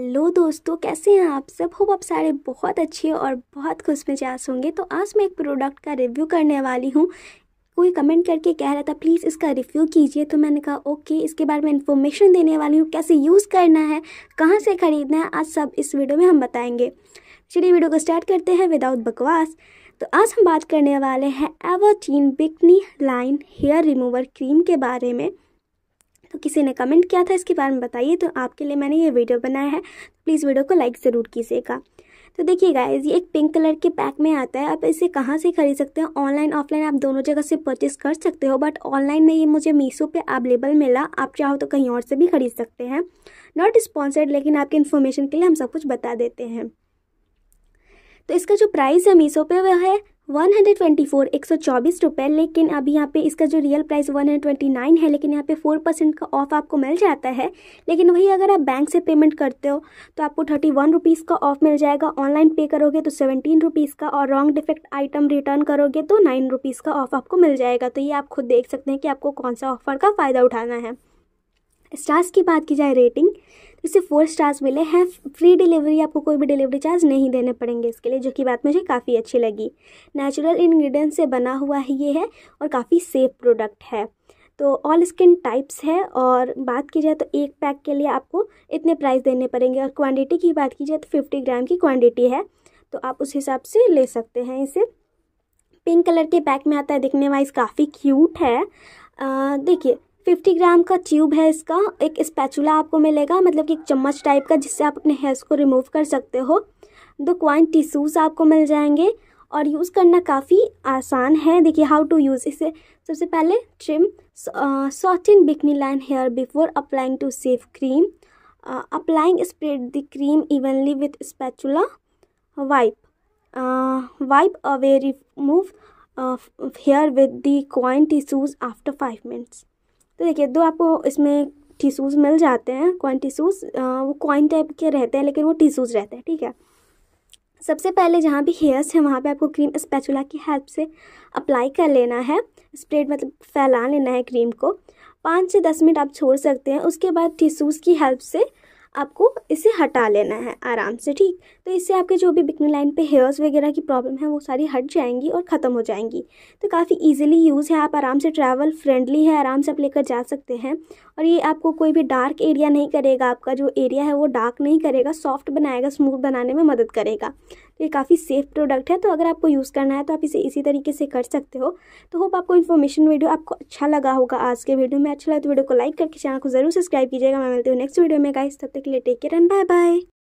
hello दोस्तों कैसे हैं आप सब होप आप सारे बहुत अच्छे और बहुत खुश मिजाज होंगे तो आज मैं एक प्रोडक्ट का रिव्यू करने वाली हूँ कोई कमेंट करके कह रहा था प्लीज़ इसका रिव्यू कीजिए तो मैंने कहा ओके इसके बारे में इन्फॉर्मेशन देने वाली हूँ कैसे यूज़ करना है कहाँ से ख़रीदना है आज सब इस वीडियो में हम बताएँगे चलिए वीडियो को स्टार्ट करते हैं विदाउट बकवास तो आज हम बात करने वाले हैं Everteen bikini line hair remover cream के बारे में तो किसी ने कमेंट किया था इसके बारे में बताइए तो आपके लिए मैंने ये वीडियो बनाया है प्लीज़ वीडियो तो को लाइक ज़रूर कीजिएगा तो देखिए गाइज ये एक पिंक कलर के पैक में आता है आप इसे कहाँ से खरीद सकते हो ऑनलाइन ऑफलाइन आप दोनों जगह से परचेस कर सकते हो बट ऑनलाइन में ये मुझे मीशो पे अवेलेबल मिला आप चाहो तो कहीं और से भी खरीद सकते हैं नॉट स्पॉन्सर्ड लेकिन आपके इन्फॉर्मेशन के लिए हम सब कुछ बता देते हैं तो इसका जो प्राइस है मीशो पे वह है 124 124 रुपए लेकिन अभी यहाँ पे इसका जो रियल प्राइस 129 है लेकिन यहाँ पे 4 परसेंट का ऑफ आपको मिल जाता है लेकिन वही अगर आप बैंक से पेमेंट करते हो तो आपको थर्टी वन रुपीज़ का ऑफ मिल जाएगा ऑनलाइन पे करोगे तो सेवेंटीन रुपीज़ का और रॉन्ग डिफेक्ट आइटम रिटर्न करोगे तो नाइन रुपीज़ का ऑफ आपको मिल जाएगा तो ये आप खुद देख सकते हैं कि आपको कौन सा ऑफर का फ़ायदा उठाना है स्टार्स की बात की जाए रेटिंग तो इसे फोर स्टार्स मिले हैं फ्री डिलीवरी आपको कोई भी डिलीवरी चार्ज नहीं देने पड़ेंगे इसके लिए जो कि बात मुझे काफ़ी अच्छी लगी नेचुरल इन्ग्रीडियंट से बना हुआ है ये है और काफ़ी सेफ प्रोडक्ट है तो ऑल स्किन टाइप्स है और बात की जाए तो एक पैक के लिए आपको इतने प्राइस देने पड़ेंगे और क्वान्टिटी की बात की जाए तो फिफ्टी ग्राम की क्वान्टिटी है तो आप उस हिसाब से ले सकते हैं इसे पिंक कलर के पैक में आता है दिखने वाइज काफ़ी क्यूट है देखिए फिफ्टी ग्राम का ट्यूब है इसका एक स्पैचुला आपको मिलेगा मतलब कि एक चम्मच टाइप का जिससे आप अपने हेयर्स को रिमूव कर सकते हो दो क्वाइन टिश्यूज़ आपको मिल जाएंगे और यूज़ करना काफ़ी आसान है देखिए हाउ टू यूज़ इसे सबसे पहले trim short in bikini line hair before applying to save cream applying spread the cream evenly with spatula wipe wipe away remove hair with the coin tissues after five minutes तो देखिए दो आपको इसमें tissues मिल जाते हैं coin tissues वो coin type के रहते हैं लेकिन वो टिशूज़ रहते हैं ठीक है सबसे पहले जहाँ भी हेयर्स हैं वहाँ पे आपको क्रीम स्पैचुला की हेल्प से अप्लाई कर लेना है स्प्रेड मतलब फैला लेना है क्रीम को पाँच से दस मिनट आप छोड़ सकते हैं उसके बाद टिशूज़ की हेल्प से आपको इसे हटा लेना है आराम से ठीक तो इससे आपके जो भी बिकनी लाइन पे हेयर्स वगैरह की प्रॉब्लम है वो सारी हट जाएंगी और ख़त्म हो जाएंगी तो काफ़ी इजीली यूज़ है आप आराम से ट्रैवल फ्रेंडली है आराम से आप लेकर जा सकते हैं और ये आपको कोई भी डार्क एरिया नहीं करेगा आपका जो एरिया है वो डार्क नहीं करेगा सॉफ्ट बनाएगा स्मूथ बनाने में मदद करेगा ये काफ़ी सेफ प्रोडक्ट है तो अगर आपको यूज़ करना है तो आप इसे इसी तरीके से कर सकते हो तो होप आपको इन्फॉर्मेशन वीडियो आपको अच्छा लगा होगा आज के वीडियो में अच्छा लगा तो वीडियो को लाइक करके चैनल को जरूर सब्सक्राइब कीजिएगा मैं मिलती हूँ नेक्स्ट वीडियो में गाइस तब तक के लिए take care and bye bye